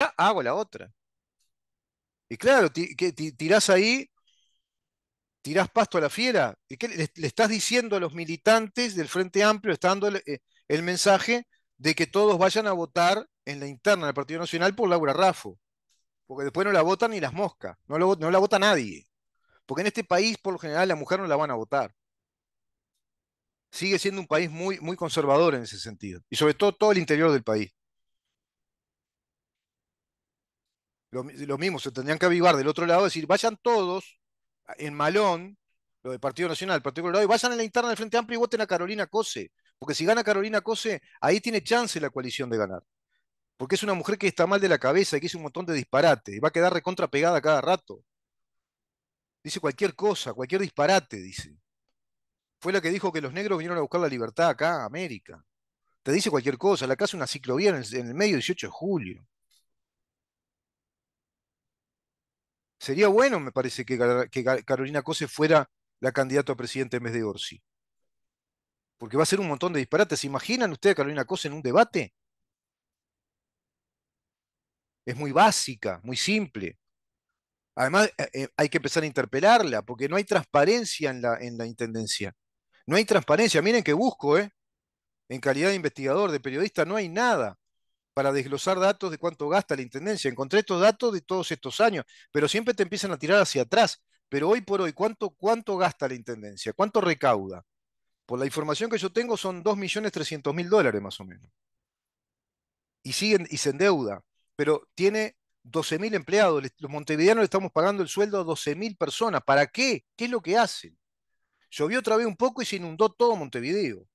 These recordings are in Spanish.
Ah, ah, hago la otra. Y claro, tirás ahí, tirás pasto a la fiera. ¿Y qué le, estás diciendo a los militantes del Frente Amplio, estando eh, el, mensaje de que todos vayan a votar en la interna del Partido Nacional por Laura Raffo? Porque después no la votan ni las moscas, no, no la vota nadie. Porque en este país, por lo general, la mujer no la van a votar. Sigue siendo un país muy, muy conservador en ese sentido. Y sobre todo todo el interior del país. lo, mismo, se tendrían que avivar del otro lado, decir, vayan todos en Malón, lo del Partido Nacional, el Partido Colorado, y vayan en la interna del Frente Amplio y voten a Carolina Cose. Porque si gana Carolina Cose, ahí tiene chance la coalición de ganar. Porque es una mujer que está mal de la cabeza y que hizo un montón de disparates. Y va a quedar recontrapegada cada rato. Dice cualquier cosa, cualquier disparate, dice. Fue la que dijo que los negros vinieron a buscar la libertad acá, a América. Te dice cualquier cosa. La casa una ciclovía en el, en el medio 18 de julio. sería bueno, me parece, que, Carolina Cose fuera la candidata a presidente en vez de Orsi. Porque va a ser un montón de disparates. ¿Se imaginan ustedes a Carolina Cose en un debate? Es muy básica, muy simple. Además, eh, eh, hay que empezar a interpelarla, porque no hay transparencia en la, en la intendencia. No hay transparencia. Miren que busco, ¿eh? En calidad de investigador, de periodista, no hay nada para desglosar datos de cuánto gasta la Intendencia. Encontré estos datos de todos estos años, pero siempre te empiezan a tirar hacia atrás. Pero hoy por hoy, ¿cuánto, cuánto gasta la Intendencia? ¿Cuánto recauda? Por la información que yo tengo son 2.300.000 dólares más o menos. Y, siguen, y se endeuda, pero tiene 12.000 empleados. Los montevideanos le estamos pagando el sueldo a 12.000 personas. ¿Para qué? ¿Qué es lo que hacen? Llovió otra vez un poco y se inundó todo Montevideo.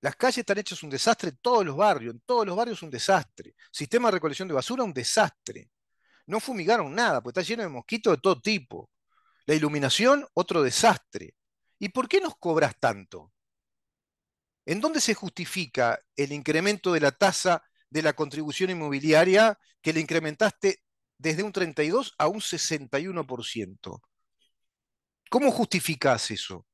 Las calles están hechas un desastre en todos los barrios, en todos los barrios un desastre. Sistema de recolección de basura un desastre. No fumigaron nada, porque está lleno de mosquitos de todo tipo. La iluminación, otro desastre. ¿Y por qué nos cobras tanto? ¿En dónde se justifica el incremento de la tasa de la contribución inmobiliaria que le incrementaste desde un 32 a un 61%? ¿Cómo justificas eso?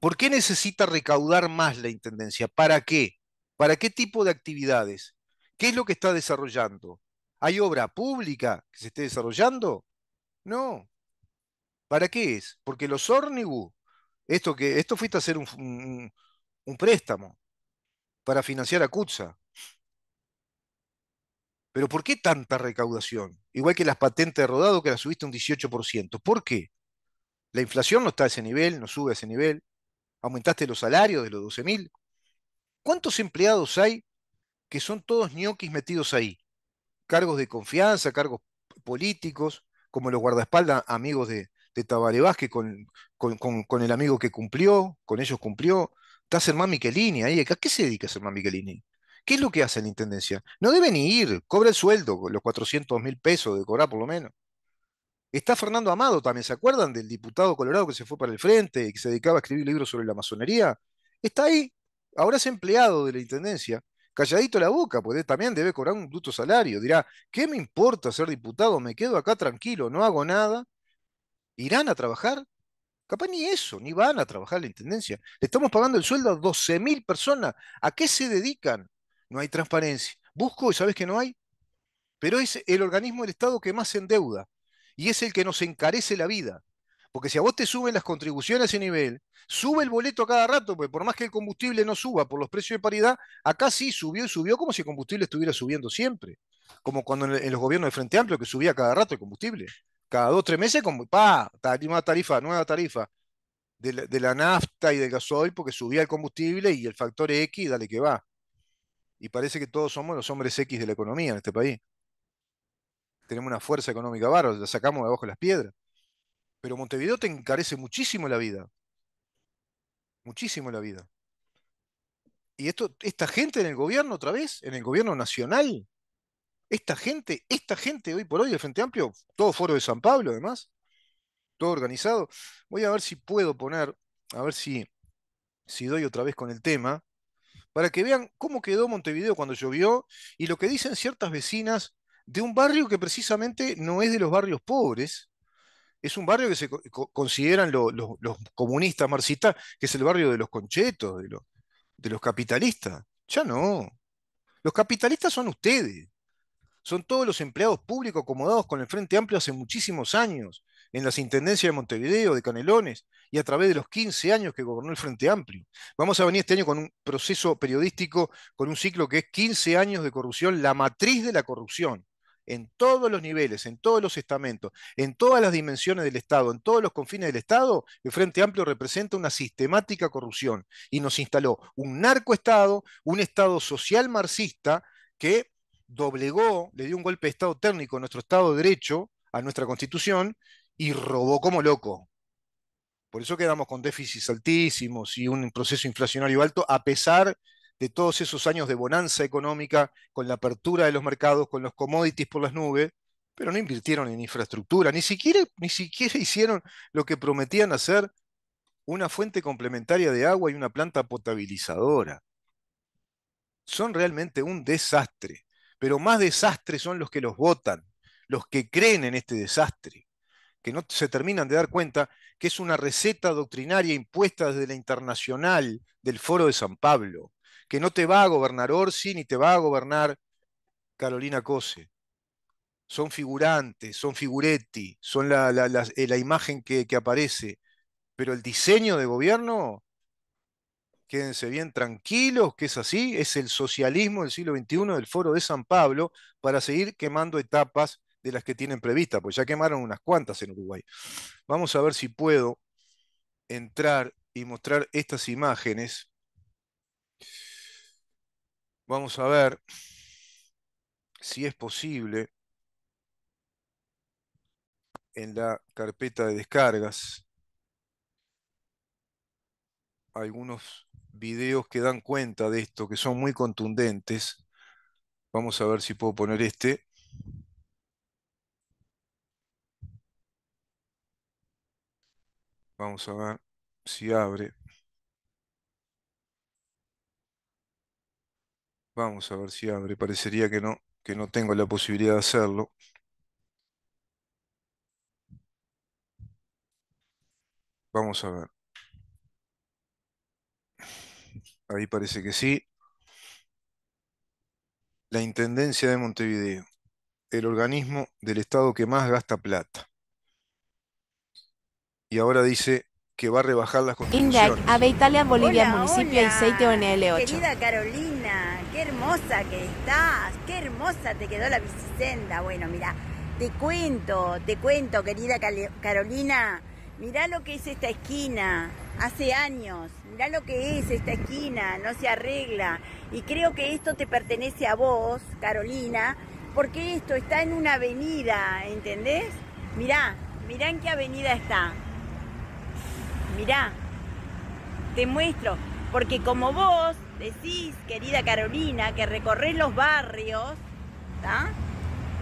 ¿Por qué necesita recaudar más la Intendencia? ¿Para qué? ¿Para qué tipo de actividades? ¿Qué es lo que está desarrollando? ¿Hay obra pública que se esté desarrollando? No. ¿Para qué es? Porque los órnibus, esto, esto fuiste a hacer un, un préstamo para financiar a CUTSA. Pero ¿por qué tanta recaudación? Igual que las patentes de rodado que las subiste un 18%. ¿Por qué? La inflación no está a ese nivel, no sube a ese nivel aumentaste los salarios de los 12.000. ¿Cuántos empleados hay que son todos ñoquis metidos ahí? Cargos de confianza, cargos políticos, como los guardaespaldas amigos de, de Tabaré Vázquez con, el amigo que cumplió, con ellos cumplió. Está Sermán Michelini ahí. ¿A qué se dedica Sermán Michelini? ¿Qué es lo que hace la Intendencia? No debe ni ir, cobra el sueldo, los 400 mil pesos de cobrar por lo menos. Está Fernando Amado también, ¿se acuerdan del diputado colorado que se fue para el frente y que se dedicaba a escribir libros sobre la masonería? Está ahí, ahora es empleado de la Intendencia, calladito la boca, pues eh, también debe cobrar un bruto salario. Dirá, ¿qué me importa ser diputado? Me quedo acá tranquilo, no hago nada. ¿Irán a trabajar? Capaz ni eso, ni van a trabajar la Intendencia. Le estamos pagando el sueldo a 12.000 personas. ¿A qué se dedican? No hay transparencia. Busco y sabes que no hay. Pero es el organismo del Estado que más se endeuda y es el que nos encarece la vida. Porque si a vos te suben las contribuciones a ese nivel, sube el boleto a cada rato, porque por más que el combustible no suba por los precios de paridad, acá sí subió y subió como si el combustible estuviera subiendo siempre. Como cuando en los gobiernos de Frente Amplio que subía cada rato el combustible. Cada dos, tres meses, como, pa, nueva tarifa, nueva tarifa de de la nafta y del gasoil, porque subía el combustible y el factor X, dale que va. Y parece que todos somos los hombres X de la economía en este país tenemos una fuerza económica barra, la sacamos de abajo las piedras. Pero Montevideo te encarece muchísimo la vida. Muchísimo la vida. Y esto, esta gente en el gobierno, otra vez, en el gobierno nacional, esta gente, esta gente hoy por hoy el Frente Amplio, todo foro de San Pablo además, todo organizado. Voy a ver si puedo poner, a ver si, si doy otra vez con el tema, para que vean cómo quedó Montevideo cuando llovió y lo que dicen ciertas vecinas de un barrio que precisamente no es de los barrios pobres, es un barrio que se consideran los, comunistas marxistas, que es el barrio de los conchetos, de los, de los capitalistas. Ya no. Los capitalistas son ustedes. Son todos los empleados públicos acomodados con el Frente Amplio hace muchísimos años, en las intendencias de Montevideo, de Canelones, y a través de los 15 años que gobernó el Frente Amplio. Vamos a venir este año con un proceso periodístico, con un ciclo que es 15 años de corrupción, la matriz de la corrupción en todos los niveles, en todos los estamentos, en todas las dimensiones del Estado, en todos los confines del Estado, el Frente Amplio representa una sistemática corrupción y nos instaló un narcoestado, un Estado social marxista que doblegó, le dio un golpe de Estado técnico a nuestro Estado de Derecho, a nuestra Constitución, y robó como loco. Por eso quedamos con déficits altísimos y un proceso inflacionario alto, a pesar de todos esos años de bonanza económica, con la apertura de los mercados, con los commodities por las nubes, pero no invirtieron en infraestructura, ni siquiera, ni siquiera hicieron lo que prometían hacer, una fuente complementaria de agua y una planta potabilizadora. Son realmente un desastre, pero más desastres son los que los votan, los que creen en este desastre, que no se terminan de dar cuenta que es una receta doctrinaria impuesta desde la internacional del Foro de San Pablo que no te va a gobernar Orsi ni te va a gobernar Carolina Cose. Son figurantes, son figuretti, son la, eh, imagen que, aparece. Pero el diseño de gobierno, quédense bien tranquilos, que es así, es el socialismo del siglo XXI del Foro de San Pablo para seguir quemando etapas de las que tienen previstas, pues ya quemaron unas cuantas en Uruguay. Vamos a ver si puedo entrar y mostrar estas imágenes Vamos a ver si es posible en la carpeta de descargas algunos videos que dan cuenta de esto, que son muy contundentes. Vamos a ver si puedo poner este. Vamos a ver si abre. Vamos a ver si abre. Parecería que no, que no tengo la posibilidad de hacerlo. Vamos a ver. Ahí parece que sí. La Intendencia de Montevideo, el organismo del Estado que más gasta plata. Y ahora dice que va a rebajar las contribuciones. Italia, Bolivia, municipio hola. Aceite, 8 Querida Carolina hermosa que estás, qué hermosa te quedó la bicicenda. Bueno, mira, te cuento, te cuento, querida Carolina, Mira lo que es esta esquina, hace años, Mira lo que es esta esquina, no se arregla. Y creo que esto te pertenece a vos, Carolina, porque esto está en una avenida, ¿entendés? Mirá, mirá en qué avenida está. Mirá, te muestro, porque como vos decís, querida Carolina, que recorres los barrios, ¿tá?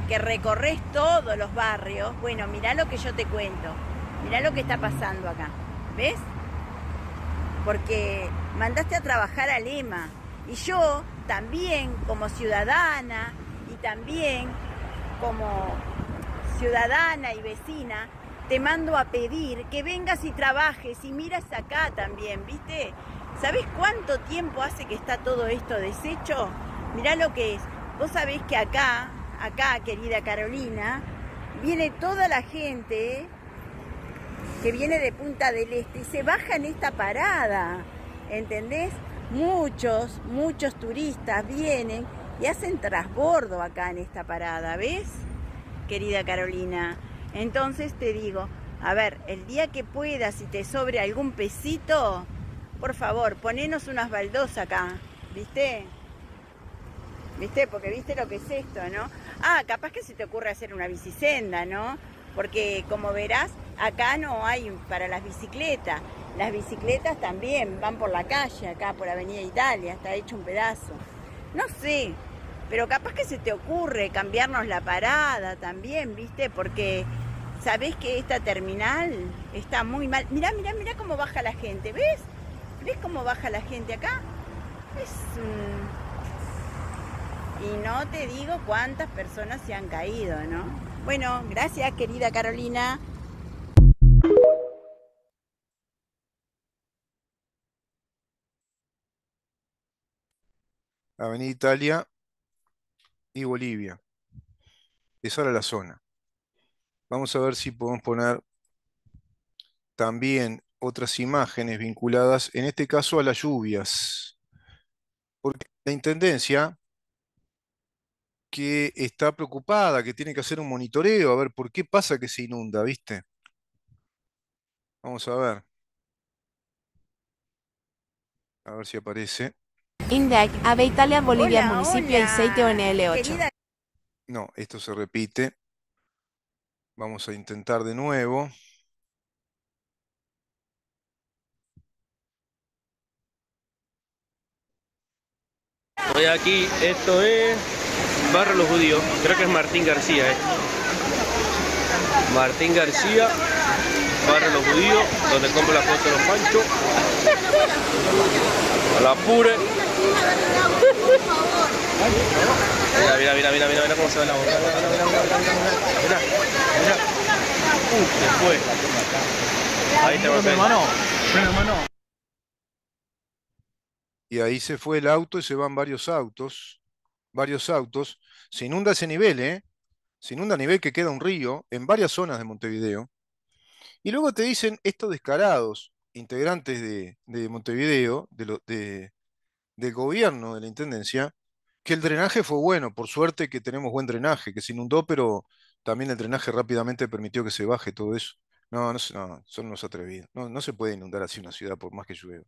que recorres todos los barrios, bueno, mirá lo que yo te cuento, mirá lo que está pasando acá, ¿ves? Porque mandaste a trabajar a Lema y yo también como ciudadana y también como ciudadana y vecina, te mando a pedir que vengas y trabajes y miras acá también, ¿viste? ¿Sabés cuánto tiempo hace que está todo esto deshecho? Mirá lo que es. Vos sabés que acá, acá, querida Carolina, viene toda la gente que viene de Punta del Este y se baja en esta parada. ¿Entendés? Muchos, muchos turistas vienen y hacen trasbordo acá en esta parada, ¿ves? Querida Carolina. Entonces te digo, a ver, el día que puedas, y te sobre algún pesito, por favor, ponenos unas baldosas acá, ¿viste? ¿Viste? Porque viste lo que es esto, ¿no? Ah, capaz que se te ocurre hacer una bicisenda, ¿no? Porque como verás, acá no hay para las bicicletas. Las bicicletas también van por la calle, acá por Avenida Italia, está hecho un pedazo. No sé, pero capaz que se te ocurre cambiarnos la parada también, ¿viste? Porque sabés que esta terminal está muy mal. Mirá, mirá, mirá cómo baja la gente, ¿ves? ¿Ves cómo baja la gente acá? Y no te digo cuántas personas se han caído, ¿no? Bueno, gracias querida Carolina. Avenida Italia y Bolivia. Es ahora la zona. Vamos a ver si podemos poner también otras imágenes vinculadas, en este caso a las lluvias. Porque la Intendencia, que está preocupada, que tiene que hacer un monitoreo, a ver por qué pasa que se inunda, ¿viste? Vamos a ver. A ver si aparece. Indec, AVE Italia, Bolivia, municipio Aceite 8 No, esto se repite. Vamos a intentar de nuevo. Estoy aquí, esto es Barrio Los Judíos, creo que es Martín García. Eh. Martín García, Barrio Los Judíos, donde compro la foto de los panchos. A la pure. Mira, mira, mira, mira, mira, mira cómo se ve la boca. Mira, mira, mira. mira. Uh, después. Ahí te va a hermano y ahí se fue el auto y se van varios autos, varios autos. Se inunda ese nivel, ¿eh? Se inunda a nivel que queda un río en varias zonas de Montevideo. Y luego te dicen estos descarados, integrantes de, Montevideo, de de, del gobierno, de la intendencia, que el drenaje fue bueno. Por suerte que tenemos buen drenaje, que se inundó, pero también el drenaje rápidamente permitió que se baje todo eso. No, no, no son los atrevidos. No, no se puede inundar así una ciudad por más que llueva.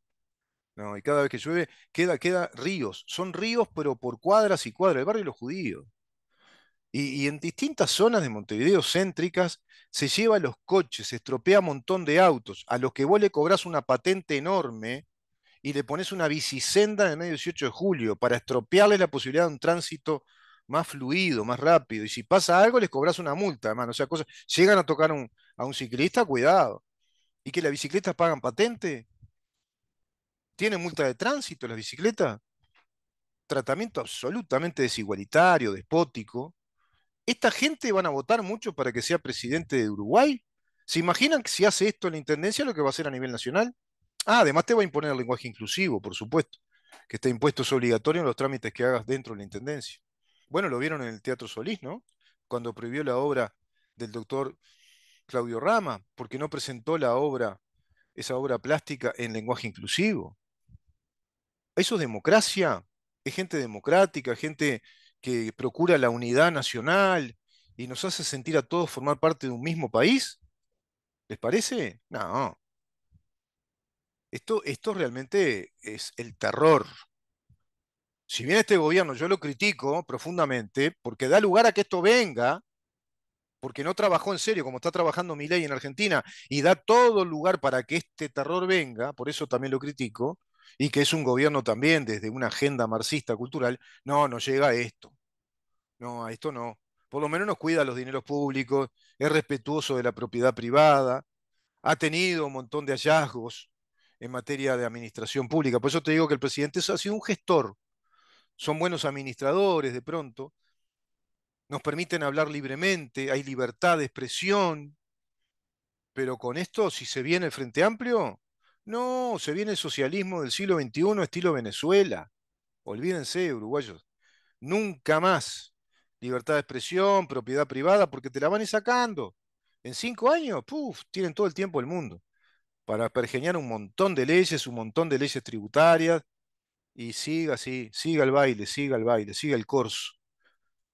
No, y cada vez que llueve, queda, queda ríos. Son ríos, pero por cuadras y cuadras, el barrio de los judíos. Y, en distintas zonas de Montevideo céntricas se lleva los coches, se estropea un montón de autos, a los que vos le cobrás una patente enorme y le pones una bicisenda en el medio 18 de julio para estropearles la posibilidad de un tránsito más fluido, más rápido. Y si pasa algo, les cobras una multa, además. O sea, cosas. Llegan a tocar a un ciclista, cuidado. ¿Y que las bicicletas pagan patente? ¿Tiene multa de tránsito las bicicletas? Tratamiento absolutamente desigualitario, despótico. ¿Esta gente van a votar mucho para que sea presidente de Uruguay? ¿Se imaginan que si hace esto en la Intendencia lo que va a hacer a nivel nacional? Ah, además te va a imponer el lenguaje inclusivo, por supuesto, que está impuesto es obligatorio en los trámites que hagas dentro de la Intendencia. Bueno, lo vieron en el Teatro Solís, ¿no? Cuando prohibió la obra del doctor Claudio Rama, porque no presentó la obra, esa obra plástica en lenguaje inclusivo. ¿Eso es democracia? Es gente democrática, gente que procura la unidad nacional y nos hace sentir a todos formar parte de un mismo país? ¿Les parece? No. Esto, esto realmente es el terror. Si bien este gobierno yo lo critico profundamente, porque da lugar a que esto venga, porque no trabajó en serio como está trabajando mi ley en Argentina y da todo lugar para que este terror venga, por eso también lo critico, y que es un gobierno también desde una agenda marxista cultural, no, no llega a esto. No, a esto no. Por lo menos nos cuida los dineros públicos, es respetuoso de la propiedad privada, ha tenido un montón de hallazgos en materia de administración pública. Por eso te digo que el presidente ha sido un gestor. Son buenos administradores de pronto, nos permiten hablar libremente, hay libertad de expresión, pero con esto, si se viene el Frente Amplio, no, se viene el socialismo del siglo XXI estilo Venezuela. Olvídense, uruguayos. Nunca más. Libertad de expresión, propiedad privada, porque te la van a ir sacando. En cinco años, tienen todo el tiempo del mundo para pergeñar un montón de leyes, un montón de leyes tributarias, y siga así, siga el baile, siga el baile, siga el corso.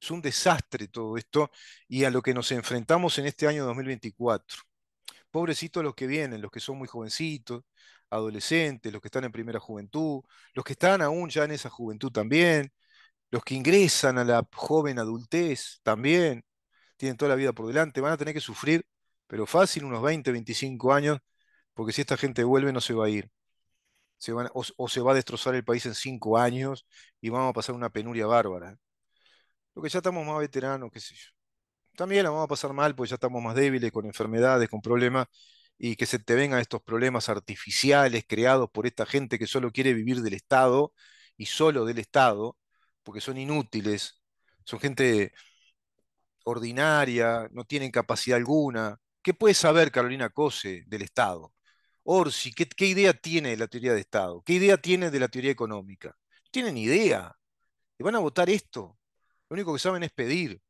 Es un desastre todo esto y a lo que nos enfrentamos en este año 2024. Pobrecitos los que vienen, los que son muy jovencitos, adolescentes, los que están en primera juventud, los que están aún ya en esa juventud también, los que ingresan a la joven adultez también, tienen toda la vida por delante, van a tener que sufrir, pero fácil, unos 20, 25 años, porque si esta gente vuelve no se va a ir. Se o, o, se va a destrozar el país en cinco años y vamos a pasar una penuria bárbara. Lo que ya estamos más veteranos, qué sé yo también la vamos a pasar mal porque ya estamos más débiles, con enfermedades, con problemas, y que se te vengan estos problemas artificiales creados por esta gente que solo quiere vivir del Estado y solo del Estado, porque son inútiles, son gente ordinaria, no tienen capacidad alguna. ¿Qué puede saber Carolina Cose del Estado? Orsi, ¿qué, ¿qué, idea tiene de la teoría de Estado? ¿Qué idea tiene de la teoría económica? tienen idea. Y van a votar esto. Lo único que saben es pedir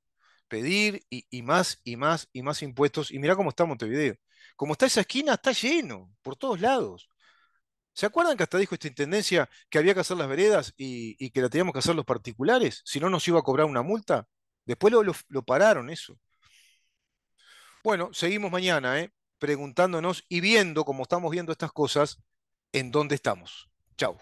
pedir y, más y más y más impuestos. Y mira cómo está Montevideo. Como está esa esquina, está lleno, por todos lados. ¿Se acuerdan que hasta dijo esta intendencia que había que hacer las veredas y, que la teníamos que hacer los particulares? Si no nos iba a cobrar una multa. Después lo, pararon eso. Bueno, seguimos mañana, ¿eh? preguntándonos y viendo, cómo estamos viendo estas cosas, en dónde estamos. Chau.